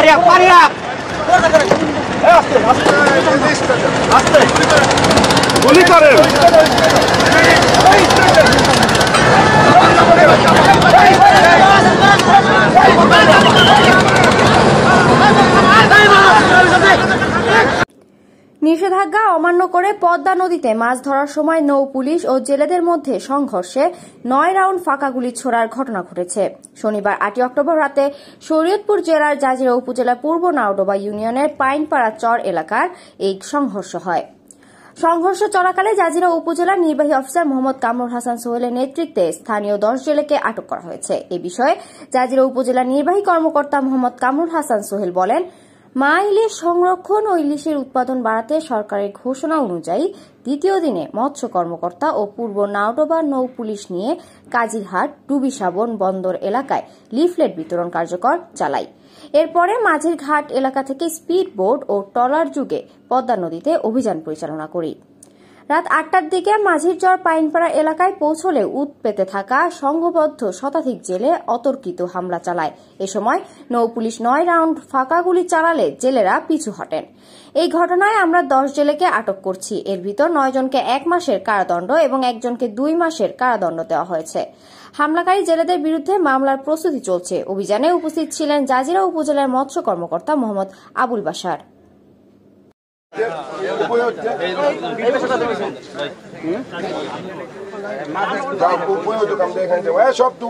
Hurry up, hurry up! गोली कर रहे নিষেধাজ্ঞা অমান্য করে পদ্মা নদীতে মাছ ধরার সময় নৌ পুলিশ ও জেলেদের মধ্যে সংঘর্ষে নয় রাউন্ড ফাঁকা গুলি ছোড়ার ঘটনা ঘটেছে শনিবার আটই অক্টোবর রাতে শরীয়তপুর জেলার জাজিরা উপজেলা পূর্ব নাওডোবা ইউনিয়নের পাইনপাড়া চর এলাকার এই সংঘর্ষ হয় সংঘর্ষ চলাকালে জাজিরা উপজেলার নির্বাহী অফিসার মোহাম্মদ কামর হাসান সোহেলের নেতৃত্বে স্থানীয় দশ জেলেকে আটক করা হয়েছে এ বিষয়ে জাজিরা উপজেলা নির্বাহী কর্মকর্তা মোহাম্মদ কামর হাসান সোহেল বলেন মা ইলিশ সংরক্ষণ ও ইলিশের উৎপাদন বাড়াতে সরকারের ঘোষণা অনুযায়ী দ্বিতীয় দিনে মৎস্য কর্মকর্তা ও পূর্ব নাওডোবা নৌ পুলিশ নিয়ে কাজিরহাট ডুবিসাবন বন্দর এলাকায় লিফলেট বিতরণ কার্যকর চালায় এরপরে মাঝের ঘাট এলাকা থেকে স্পিড বোট ও ট্রলার যুগে পদ্মা নদীতে অভিযান পরিচালনা করি রাত আটটার দিকে জ্বর পাইনপাড়া এলাকায় পৌঁছলে উত পেতে থাকা সংঘবদ্ধ শতাধিক জেলে অতর্কিত হামলা চালায় এ সময় নৌ পুলিশ নয় রাউন্ড ফাঁকা গুলি চালালে জেলেরা পিছু হটেন এই ঘটনায় আমরা দশ জেলেকে আটক করছি এর ভিতর নয়জনকে এক মাসের কারাদণ্ড এবং একজনকে দুই মাসের কারাদণ্ড দেওয়া হয়েছে হামলাকারী জেলেদের বিরুদ্ধে মামলার প্রস্তুতি চলছে অভিযানে উপস্থিত ছিলেন জাজিরা উপজেলার মৎস্য কর্মকর্তা মোহাম্মদ আবুল বাসার সব দু